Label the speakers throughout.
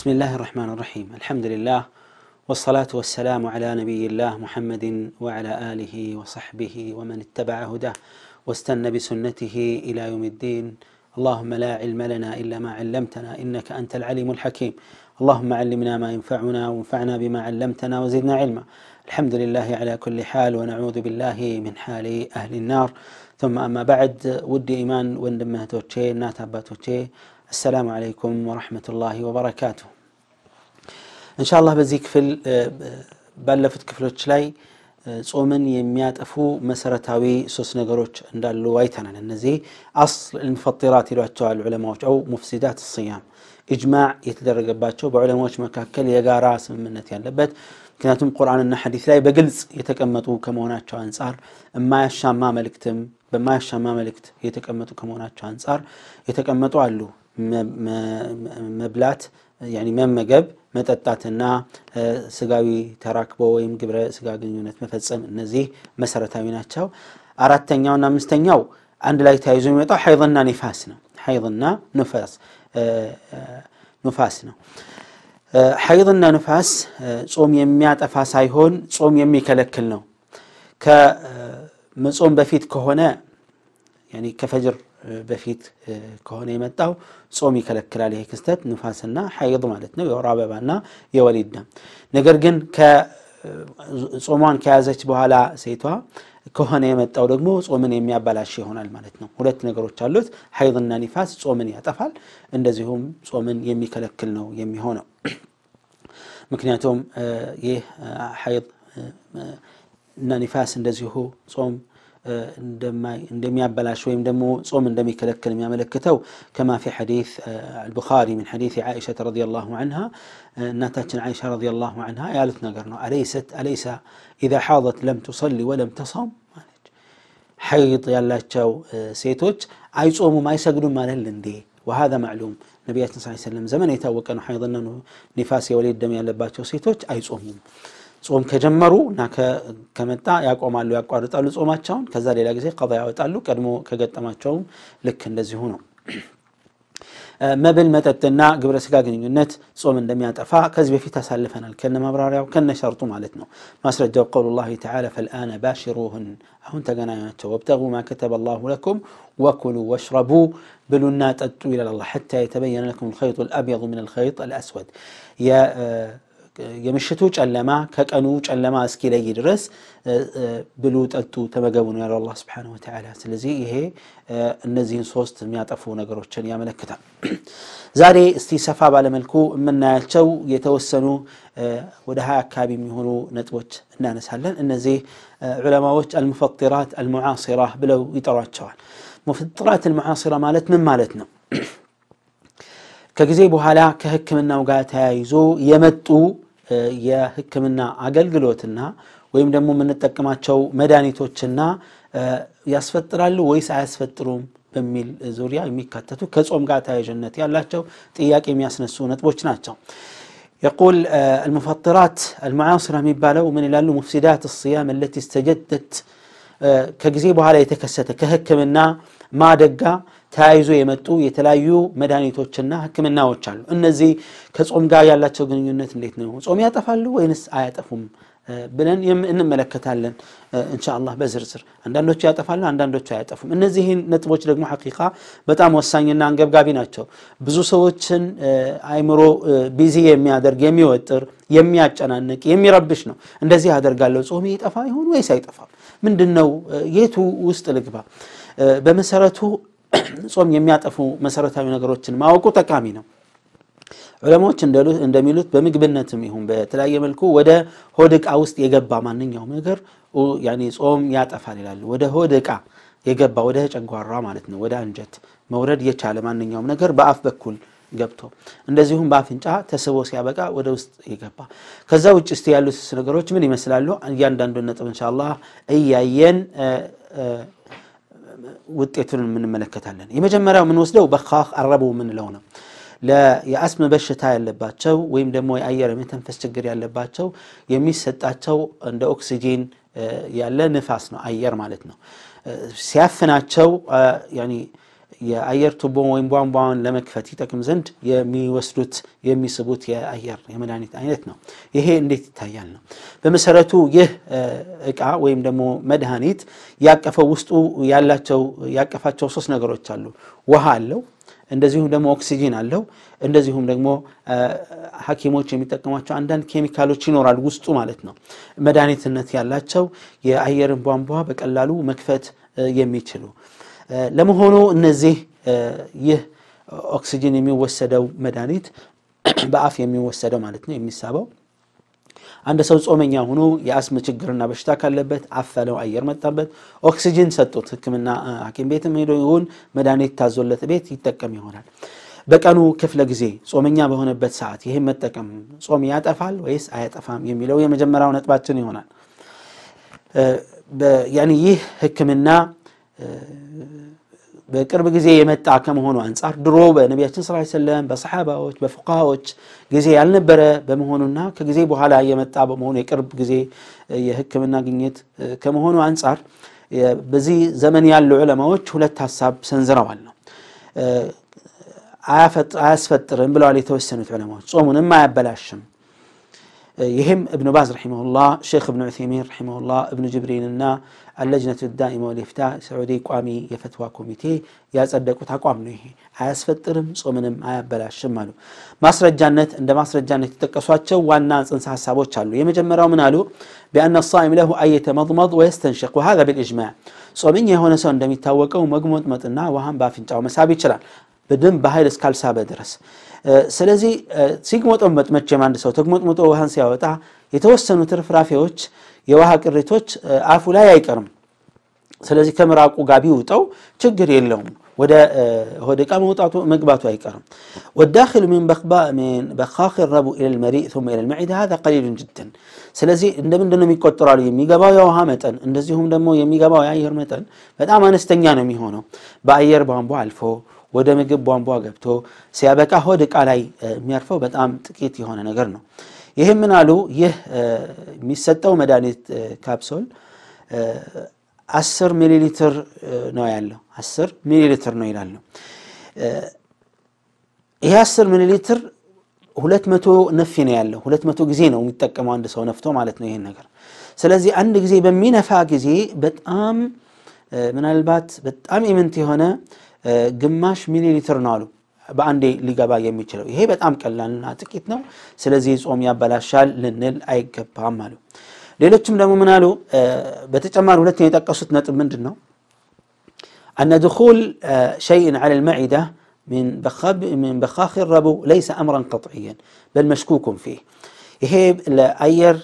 Speaker 1: بسم الله الرحمن الرحيم الحمد لله والصلاة والسلام على نبي الله محمد وعلى آله وصحبه ومن اتبع هداه واستنى بسنته إلى يوم الدين اللهم لا علم لنا إلا ما علمتنا إنك أنت العليم الحكيم اللهم علمنا ما ينفعنا وانفعنا بما علمتنا وزدنا علما الحمد لله على كل حال ونعوذ بالله من حال أهل النار ثم أما بعد ودي إيمان وندمه توتشي ناتا باتوتشي السلام عليكم ورحمة الله وبركاته إن شاء الله بزي كفل ባለፉት ክፍሎች ላይ ጾምን የሚያጠፉ መሰረታዊ ሶስት ነገሮች እንዳሉ አይተናል እነዚህ አስል ልሙፈጢራት ይሏቸዋል ዑለማዎች አው ሙፍሲዳት ስያም ኢጅማዕ የተደረገባቸው በዑለማዎች መካከል የጋራ ስምምነት ያለበት ምክንያቱም ቁርአንና ሐዲስ ላይ በግልጽ የተቀመጡ ከመሆናቸው አንጻር የማያሻማ መልእክትም በማያሻማ መልእክት የተቀመጡ ከመሆናቸው አንጻር የተቀመጡ አሉ መብላት መመገብ መጠጣትና ስጋዊ ተራክቦ ወይም ግብረ ስጋ ግንኙነት መፈጸም እነዚህ መሰረታዊ ናቸው። አራተኛውና አምስተኛው አንድ ላይ ተያይዞ የሚመጣው ሐይድና ኒፋስ ነው። ሐይድና ኑፋስ ነው። ሐይድና ኑፋስ ጾም የሚያጠፋ ሳይሆን ጾም የሚከለክል ነው። ከመጾም በፊት ከሆነ ከፈጅር በፊት ከሆነ የመጣው ጾም ይከለክላል። ይሄ ክስተት ንፋስና ሐይድ ማለት ነው፣ የወር አበባና የወሊድ ደም። ነገር ግን ጾሟን ከያዘች በኋላ ሴቷ ከሆነ የመጣው ደግሞ ጾምን የሚያበላሽ ይሆናል ማለት ነው። ሁለት ነገሮች አሉት። ሐይድና ኒፋስ ጾምን ያጠፋል፣ እንደዚሁም ጾምን የሚከለክል ነው የሚሆነው። ምክንያቱም ይህ ሐይድ እና ኒፋስ እንደዚሁ ጾም عندما دمي أبلا شوي دمو صوم دمي كلك ملكته كما في حديث البخاري من حديث عائشة رضي الله عنها ناتج عائشة رضي الله عنها قالت نقرنا أليست أليس إذا حاضت لم تصلي ولم تصوم حيط يلا تشاو سيتوش أي صوم ما يسجدوا ما لندي وهذا معلوم نبيات صلى الله عليه وسلم زمن يتوقع أنه حيض أنه وليد يوليد دمي على باتشو سيتوش أي صومهم ጾም ከጀመሩ እና ከመጣ ያቆማሉ፣ ያቋርጣሉ ጾማቸውን። ከዛ ሌላ ጊዜ ቀባ ያወጣሉ። ቀድሞ ከገጠማቸውም ልክ እንደዚሁ ነው። መብል መጠጥና ግብረ ስጋ ግንኙነት ጾም እንደሚያጠፋ ከዚህ በፊት አሳልፈናል፣ ከነ ማብራሪያው ከነ ሸርጡ ማለት ነው። ማስረጃው ቀውሉላሂ ተዓላ ፈልአነ ባሽሩሁን፣ አሁን ተገናኟቸው። ወብተጉ ማ ከተበ ላሁ ለኩም ወኩሉ ወሽረቡ፣ ብሉና ጠጡ ይላል አላህ። ሐታ የተበየነ ለኩም ልኸይጡ ልአብየዱ ምን ልኸይጥ አልአስወድ የምሽቱ ጨለማ ከቀኑ ጨለማ እስኪለይ ድረስ ብሉ፣ ጠጡ፣ ተመገቡ ነው ያለው አላህ ስብሓነሁ ወተዓላ። ስለዚህ ይሄ እነዚህን ሶስት የሚያጠፉ ነገሮችን ያመለክታል። ዛሬ እስቲ ሰፋ ባለመልኩ የምናያቸው የተወሰኑ ወደ ሀያ አካባቢ የሚሆኑ ነጥቦች እናነሳለን። እነዚህ ዑለማዎች አልሙፈጢራት አልሙዓሲራ ብለው ይጠሯቸዋል። ሙፈጢራት አልሙዓሲራ ማለት ምን ማለት ነው? ከጊዜ በኋላ ከህክምናው ጋር ተያይዞ የመጡ የህክምና አገልግሎትና ወይም ደግሞ የምንጠቀማቸው መድኃኒቶችና ያስፈጥራሉ ወይስ አያስፈጥሩም በሚል ዙሪያ የሚካተቱ ከጾም ጋር ተያያዥነት ያላቸው ጥያቄ የሚያስነሱ ነጥቦች ናቸው። يقول المفطرات المعاصرة የሚባለው ምን ይላሉ? مفسدات الصيام التي استجدت ከጊዜ በኋላ የተከሰተ ከህክምና ማደጋ ተያይዞ የመጡ የተለያዩ መድኃኒቶችና ህክምናዎች አሉ። እነዚህ ከጾም ጋር ያላቸው ግንኙነት እንዴት ነው? ጾም ያጠፋሉ ወይንስ አያጠፉም ብለን እንመለከታለን ኢንሻአላህ በዝርዝር። አንዳንዶቹ ያጠፋሉ፣ አንዳንዶቹ አያጠፉም። እነዚህን ነጥቦች ደግሞ ሐቂቃ በጣም ወሳኝና አንገብጋቢ ናቸው። ብዙ ሰዎችን አይምሮ ቢዚ የሚያደርግ የሚወጥር፣ የሚያጨናንቅ፣ የሚረብሽ ነው። እንደዚህ አደርጋለሁ ጾም ይጠፋ ይሆን ወይስ አይጠፋም? ምንድን ነው የቱ ውስጥ ልግባ? በመሰረቱ ጾም የሚያጠፉ መሰረታዊ ነገሮችን ማወቁ ጠቃሚ ነው። ዑለማዎች እንደሚሉት በምግብነትም ይሁን በተለያየ መልኩ ወደ ሆድ ውስጥ የገባ ማንኛውም ነገር ጾም ያጠፋል ይላሉ። ወደ ሆድቃ የገባ ወደ ጨጓራ ማለት ነው፣ ወደ አንጀት መውረድ የቻለ ማንኛውም ነገር በአፍ በኩል ገብቶ እንደዚሁም በአፍንጫ ተስቦ ሲያበቃ ወደ ውስጥ የገባ ከዛ ውጭ እስቲ ያሉት ነገሮች ምን ይመስላሉ? እያንዳንዱ ነጥብ እንሻላ እያየን ውጤቱን የምንመለከታለን። የመጀመሪያው የምንወስደው በካክ አረቡ የምንለው ነው። የአስም በሽታ ያለባቸው ወይም ደግሞ የአየር የመተንፈስ ችግር ያለባቸው የሚሰጣቸው እንደ ኦክሲጂን ያለ ንፋስ ነው፣ አየር ማለት ነው። ሲያፍናቸው የአየር ቱቦ ወይም ቧንቧን ለመክፈት ይጠቅም ዘንድ የሚወስዱት የሚስቡት የአየር የመድኃኒት አይነት ነው። ይሄ እንዴት ይታያል ነው? በመሰረቱ ይህ እቃ ወይም ደግሞ መድኃኒት ያቀፈው ውስጡ ያላቸው ያቀፋቸው ሶስት ነገሮች አሉ። ውሃ አለው፣ እንደዚሁም ደግሞ ኦክሲጂን አለው፣ እንደዚሁም ደግሞ ሐኪሞች የሚጠቀሟቸው አንዳንድ ኬሚካሎች ይኖራል ውስጡ ማለት ነው። መድኃኒትነት ያላቸው የአየርን ቧንቧ በቀላሉ መክፈት የሚችሉ ለመሆኑ እነዚህ ይህ ኦክሲጅን የሚወሰደው መድኃኒት በአፍ የሚወሰደው ማለት ነው የሚሳበው አንድ ሰው ጾመኛ ሆኖ የአስም ችግርና በሽታ ካለበት አፈለው፣ አየር መጣበት፣ ኦክሲጅን ሰጡት፣ ህክምና ሀኪም ቤትም ሄዶ ይሁን መድኃኒት ታዞለት ቤት ይጠቀም ይሆናል። በቀኑ ክፍለ ጊዜ ጾመኛ በሆነበት ሰዓት ይህም መጠቀም ጾም ያጠፋል ወይስ አያጠፋም የሚለው የመጀመሪያው ነጥባችን ይሆናል። ይህ ህክምና بكرب جزية متاع كم هون وعن صار دروبة نبي صلى الله عليه وسلم بصحابة وش بفقهاء وش جزية على نبرة بمهون النا كجزية بو هلا أيام متاع بمهون يكرب جزية يهك من ناقنيت كم هون وعن بزي زمن يعلو علماء وش ولا تحسب سنزرا ولا عافت عاسفت رنبلا عليه توسنت علماء صومون ما يبلاشم يهم ابن باز رحمه الله شيخ ابن عثيمين رحمه الله ابن جبرين النا አለጅነቱ ዳኢማ ወልኢፍታ ሳዑዲ ቋሚ የፈትዋ ኮሚቴ ያጸደቁት አቋም ነው። ይሄ አያስፈጥርም፣ ጾምንም አያበላሽም አሉ። ማስረጃነት እንደ ማስረጃነት የተጠቀሷቸው ዋና ጽንሰ ሀሳቦች አሉ። የመጀመሪያው ምን አሉ? ቢአነ ሳኢም ለሁ አየተመضመض ወየስተንሽቅ ወሃዛ ቢልእጅማዕ ጾምኛ የሆነ ሰው እንደሚታወቀው መግሞጥመጥና ውሃን በአፍንጫው መሳብ ይችላል በደም በኃይል እስካልሳበ ድረስ። ስለዚህ ሲግሞጠመጥ መቼም አንድ ሰው ተግሞጥሞጦ ውሃን ሲያወጣ የተወሰኑ ትርፍራፊዎች የውሃ ቅሪቶች አፉ ላይ አይቀርም። ስለዚህ ከምራቁ ጋር ቢውጠው ችግር የለውም። ወደ ዕቃ መውጣቱ መግባቱ አይቀርም። ወዳኪሉ ሚን በካኪ ረቡ ኢለል መሪእ ثመ ኢለል መዒድ ሃዛ ቀሊሉን ጅደን። ስለዚህ እንደምንድን ነው የሚቆጠራሉ? የሚገባው የውሃ መጠን እንደዚሁም ደግሞ የሚገባው የአየር መጠን በጣም አነስተኛ ነው የሚሆነው በአየር ቧንቧ አልፎ ወደ ምግብ ቧንቧ ገብቶ ሲያበቃ ሆድ ዕቃ ላይ የሚያርፈው በጣም ጥቂት የሆነ ነገር ነው። ይህ ምን አሉ? ይህ የሚሰጠው መድኃኒት ካፕሶል አስር ሚሊ ሊትር ነው ያለው። አስር ሚሊ ሊትር ነው ይላሉ። ይህ አስር ሚሊ ሊትር ሁለት መቶ ነፊ ነው ያለው። ሁለት መቶ ጊዜ ነው የሚጠቀመው አንድ ሰው ነፍቶ ማለት ነው ይህን ነገር። ስለዚህ አንድ ጊዜ በሚነፋ ጊዜ በጣም ምናልባት በጣም ኢምንት የሆነ ግማሽ ሚሊ ሊትር ነው አሉ በአንዴ ሊገባ የሚችለው ይሄ በጣም ቀላልና ጥቂት ነው ስለዚህ ጾም ያበላሻል ልንል አይገባም አሉ ሌሎችም ደግሞ ምን አሉ በተጨማሪ ሁለት የጠቀሱት ነጥብ ምንድን ነው أن دخول شيء على المعدة من بخاب من بخاخ الربو ليس أمرا قطعيا بل مشكوك فيه. هي الأير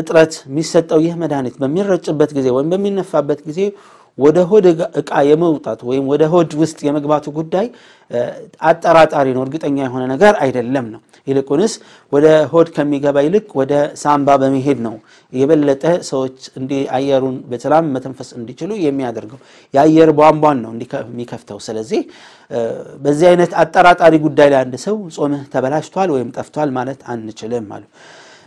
Speaker 1: اطرت ميست أو يهمدانت بمن رجبت كزي وين بمن نفابت كزي ወደ ሆድ እቃ የመውጣት ወይም ወደ ሆድ ውስጥ የመግባቱ ጉዳይ አጠራጣሪ ነው፣ እርግጠኛ የሆነ ነገር አይደለም ነው። ይልቁንስ ወደ ሆድ ከሚገባ ይልቅ ወደ ሳምባ በመሄድ ነው የበለጠ ሰዎች እንዲ አየሩን በሰላም መተንፈስ እንዲችሉ የሚያደርገው የአየር ቧንቧን ነው የሚከፍተው። ስለዚህ በዚህ አይነት አጠራጣሪ ጉዳይ ላይ አንድ ሰው ጾምህ ተበላሽቷል ወይም ጠፍቷል ማለት አንችልም አሉ።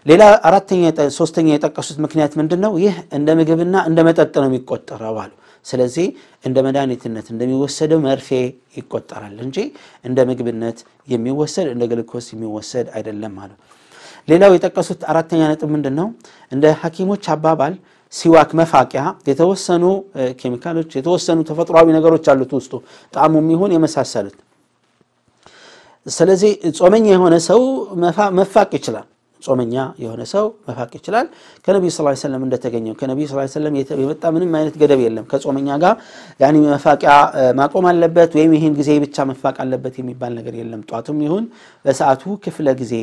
Speaker 1: ሌላ አራተኛ ሶስተኛ የጠቀሱት ምክንያት ምንድን ነው? ይህ እንደ ምግብና እንደ መጠጥ ነው የሚቆጠረው አሉ። ስለዚህ እንደ መድኃኒትነት እንደሚወሰደው መርፌ ይቆጠራል እንጂ እንደ ምግብነት የሚወሰድ እንደ ግልኮስ የሚወሰድ አይደለም ማለት ሌላው የጠቀሱት አራተኛ ነጥብ ምንድን ነው እንደ ሀኪሞች አባባል ሲዋክ መፋቂያ የተወሰኑ ኬሚካሎች የተወሰኑ ተፈጥሯዊ ነገሮች አሉት ውስጡ ጣሙ የሚሆን የመሳሰሉት ስለዚህ ጾመኛ የሆነ ሰው መፋቅ ይችላል ጾመኛ የሆነ ሰው መፋቅ ይችላል። ከነቢዩ ስ ሰለም እንደተገኘው ከነቢዩ ስ ሰለም የመጣ ምንም አይነት ገደብ የለም። ከጾመኛ ጋር ያኔ መፋቂያ ማቆም አለበት ወይም ይህን ጊዜ ብቻ መፋቅ አለበት የሚባል ነገር የለም። ጧቱም ይሁን በሰዓቱ ክፍለ ጊዜ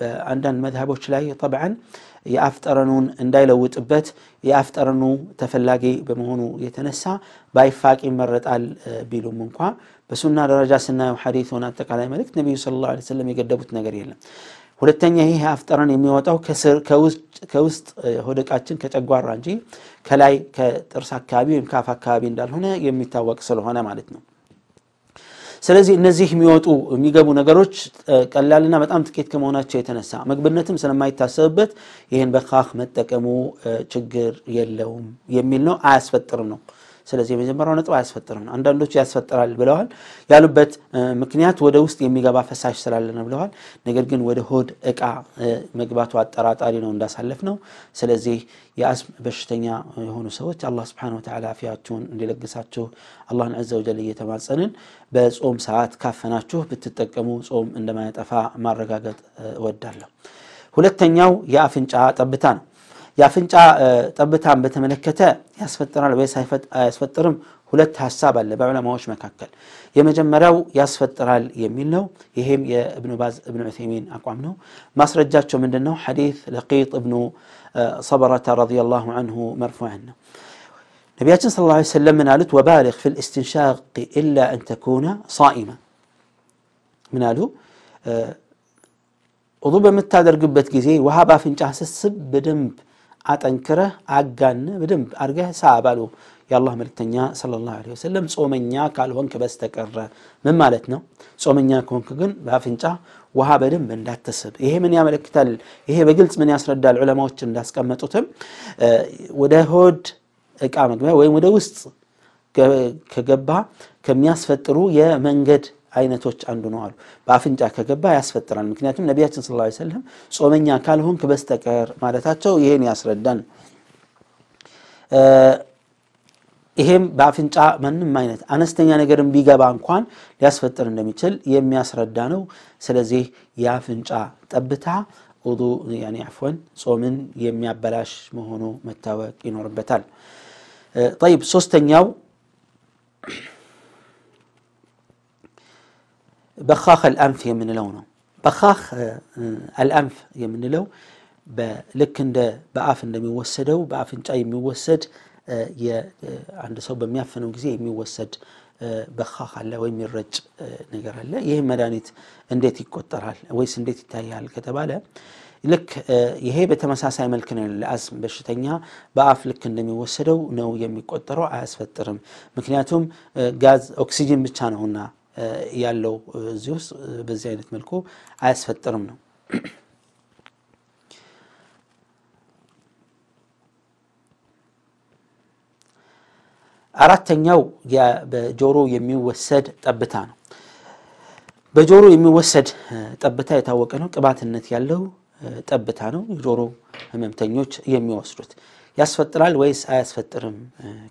Speaker 1: በአንዳንድ መዝሀቦች ላይ ጠብዓን የአፍጠረኑን እንዳይለውጥበት የአፍጠረኑ ተፈላጊ በመሆኑ የተነሳ ባይፋቅ ይመረጣል ቢሉም እንኳ በሱና ደረጃ ስናየው ሐዲሱን አጠቃላይ መልእክት ነቢዩ ሰለላሁ ዐለይሂ ወሰለም የገደቡት ነገር የለም። ሁለተኛ ይህ አፍጠረን የሚወጣው ከውስጥ ሆደቃችን ከጨጓራ እንጂ ከላይ ከጥርስ አካባቢ ወይም ከአፍ አካባቢ እንዳልሆነ የሚታወቅ ስለሆነ ማለት ነው። ስለዚህ እነዚህ የሚወጡ የሚገቡ ነገሮች ቀላልና በጣም ጥቂት ከመሆናቸው የተነሳ ምግብነትም ስለማይታሰብበት ይህን በካህ መጠቀሙ ችግር የለውም የሚል ነው። አያስፈጥርም ነው። ስለዚህ የመጀመሪያው ነጥብ አያስፈጥርም። አንዳንዶቹ ያስፈጥራል ብለዋል። ያሉበት ምክንያት ወደ ውስጥ የሚገባ ፈሳሽ ስላለ ነው ብለዋል። ነገር ግን ወደ ሆድ እቃ መግባቱ አጠራጣሪ ነው እንዳሳለፍ ነው። ስለዚህ የአስም በሽተኛ የሆኑ ሰዎች አላ ስብን ተላ ፊያችሁን እንዲለግሳችሁ አላህን ዘ ወጀል እየተማጸንን በጾም ሰዓት ካፈናችሁ ብትጠቀሙ ጾም እንደማያጠፋ ማረጋገጥ እወዳለሁ። ሁለተኛው የአፍንጫ ጠብታ ነው። የአፍንጫ ጠብታን በተመለከተ ያስፈጥራል ወይስ አያስፈጥርም? ሁለት ሀሳብ አለ በዑለማዎች መካከል። የመጀመሪያው ያስፈጥራል የሚል ነው። ይሄም የእብኑ ባዝ እብኑ ዑሰይሚን አቋም ነው። ማስረጃቸው ምንድን ነው? ሐዲት ለቂጥ እብኑ ሰበረተ ረዲየላሁ አንሁ መርፉዐን ነው። ነቢያችን ሰለላሁ ዐለይሂ ወሰለም ምን አሉት? ወባሊግ ፊል ኢስቲንሻቅ ኢላ አን ተኩነ ሷኢማ። ምን አሉ? ውዱእ በምታደርግበት ጊዜ ውሃ በአፍንጫ ስስብ በደንብ አጠንክረህ አጋን በደንብ አድርገህ ሳባሉ የአላህ መልክተኛ ሰለላሁ ዐለይሂ ወሰለም ጾመኛ ካልሆንክ በስተቀረ ምን ማለት ነው? ጾመኛ ከሆንክ ግን በአፍንጫ ውሃ በደንብ እንዳተስብ ይሄ ምን ያመለክታል? ይሄ በግልጽ ምን ያስረዳል? ዑለማዎች እንዳስቀመጡትም ወደ ሆድ እቃ መግቢያ ወይም ወደ ውስጥ ከገባ ከሚያስፈጥሩ የመንገድ አይነቶች አንዱ ነው አሉ። በአፍንጫ ከገባ ያስፈጥራል። ምክንያቱም ነቢያችን ስለ ላ ሰለም ጾመኛ ካልሆንክ በስተቀር ማለታቸው ይሄን ያስረዳን። ይሄም በአፍንጫ ማንም አይነት አነስተኛ ነገርን ቢገባ እንኳን ሊያስፈጥር እንደሚችል የሚያስረዳ ነው። ስለዚህ የአፍንጫ ጠብታ ውዱ አፍወን ጾምን የሚያበላሽ መሆኑ መታወቅ ይኖርበታል። ጠይብ ሶስተኛው በኻኽ አልአንፍ የምንለው ነው። በኻኽ አልአንፍ የምንለው ልክ እንደ በአፍ እንደሚወሰደው በአፍንጫ የሚወሰድ አንድ ሰው በሚያፍነው ጊዜ የሚወሰድ በኻኽ አለ ወይም የሚረጭ ነገር አለ። ይህ መድኃኒት እንዴት ይቆጠራል ወይስ እንዴት ይታያል ከተባለ ልክ ይሄ በተመሳሳይ መልክ ነው። ለአስም በሽተኛ በአፍ ልክ እንደሚወሰደው ነው የሚቆጠረው፣ አያስፈጥርም። ምክንያቱም ጋዝ ኦክሲጅን ብቻ ነውና ያለው እዚህ ውስጥ በዚህ አይነት መልኩ አያስፈጥርም ነው። አራተኛው በጆሮ የሚወሰድ ጠብታ ነው። በጆሮ የሚወሰድ ጠብታ የታወቀ ነው። ቅባትነት ያለው ጠብታ ነው። የጆሮ ህመምተኞች የሚወስዱት ያስፈጥራል ወይስ አያስፈጥርም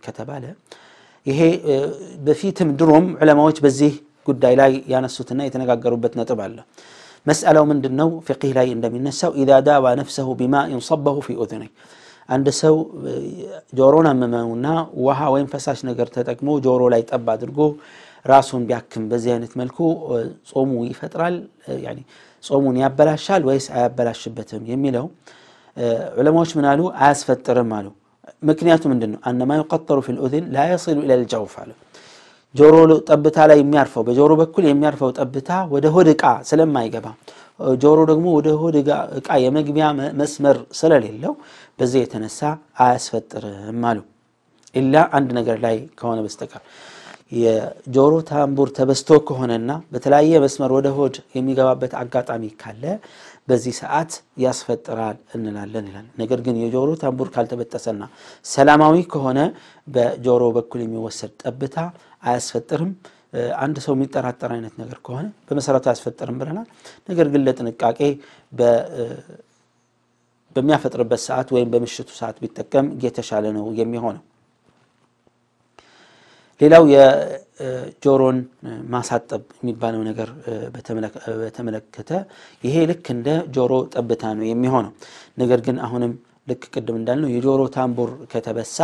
Speaker 1: ከተባለ ይሄ በፊትም ድሮም ዕለማዎች በዚህ قداي لا ينسوتنا يتنقروا بتنا طبعا مسألة من دنو فقه لا يندم النسو إذا داوى نفسه بماء صبه في أذنه عند سو جورونا مماونا وها وين فساش نقر تتكمو جورو لا يتأبى درقو راسون بيأكم بزيانة ملكو صومو يفترال يعني صومون يابلا شال ويس عابلا يمي له علموش من آلو عاسفة ترمالو مكنياته من دنو أن ما يقطر في الأذن لا يصل إلى الجوف عليه ጆሮ ጠብታ ላይ የሚያርፈው በጆሮ በኩል የሚያርፈው ጠብታ ወደ ሆድ እቃ ስለማይገባ ጆሮ ደግሞ ወደ ሆድ እቃ የመግቢያ መስመር ስለሌለው በዚህ የተነሳ አያስፈጥርም አሉ። ኢላ አንድ ነገር ላይ ከሆነ በስተቀር የጆሮ ታምቡር ተበስቶ ከሆነና በተለያየ መስመር ወደ ሆድ የሚገባበት አጋጣሚ ካለ በዚህ ሰዓት ያስፈጥራል እንላለን ይላል። ነገር ግን የጆሮ ታምቡር ካልተበጠሰና ሰላማዊ ከሆነ በጆሮ በኩል የሚወሰድ ጠብታ አያስፈጥርም። አንድ ሰው የሚጠራጠር አይነት ነገር ከሆነ በመሰረቱ አያስፈጥርም ብለናል። ነገር ግን ለጥንቃቄ በሚያፈጥርበት ሰዓት ወይም በምሽቱ ሰዓት ቢጠቀም የተሻለ ነው የሚሆነው። ሌላው የጆሮን ማሳጠብ የሚባለው ነገር በተመለከተ ይሄ ልክ እንደ ጆሮ ጠብታ ነው የሚሆነው። ነገር ግን አሁንም ልክ ቅድም እንዳልነው የጆሮ ታምቡር ከተበሳ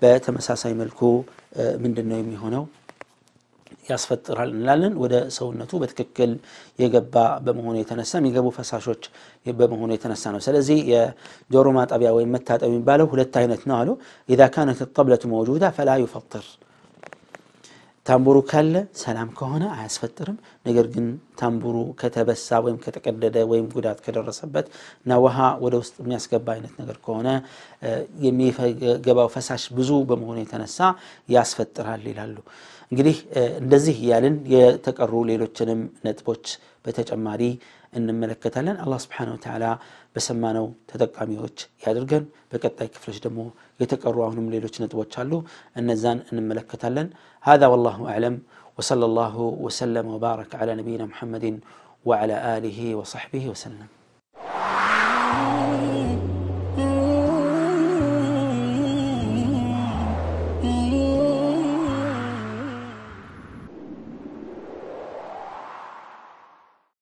Speaker 1: በተመሳሳይ መልኩ ምንድን ነው የሚሆነው? ያስፈጥራል እንላለን። ወደ ሰውነቱ በትክክል የገባ በመሆኑ የተነሳ የሚገቡ ፈሳሾች በመሆኑ የተነሳ ነው። ስለዚህ የጆሮ ማጠቢያ ወይም መታጠብ የሚባለው ሁለት አይነት ነው አሉ። ኢዛ ካነት ጠብለቱ መውጁዳ ፈላ ዩፈጥር ታምቡሩ ካለ ሰላም ከሆነ አያስፈጥርም። ነገር ግን ታምቡሩ ከተበሳ ወይም ከተቀደደ ወይም ጉዳት ከደረሰበት እና ውሃ ወደ ውስጥ የሚያስገባ አይነት ነገር ከሆነ የሚገባው ፈሳሽ ብዙ በመሆኑ የተነሳ ያስፈጥራል ይላሉ። እንግዲህ እንደዚህ እያልን የተቀሩ ሌሎችንም ነጥቦች በተጨማሪ እንመለከታለን። አላህ ስብሓነ ወተዓላ በሰማነው ተጠቃሚዎች ያድርገን። በቀጣይ ክፍሎች ደግሞ የተቀሩ አሁንም ሌሎች ነጥቦች አሉ፣ እነዛን እንመለከታለን። ሀዛ ወላሁ አዕለም ወሰለ ላሁ ወሰለም ወባረክ ዓላ ነቢይና ሙሐመድን ወዓላ አሊሂ ወሰሕቢሂ ወሰለም።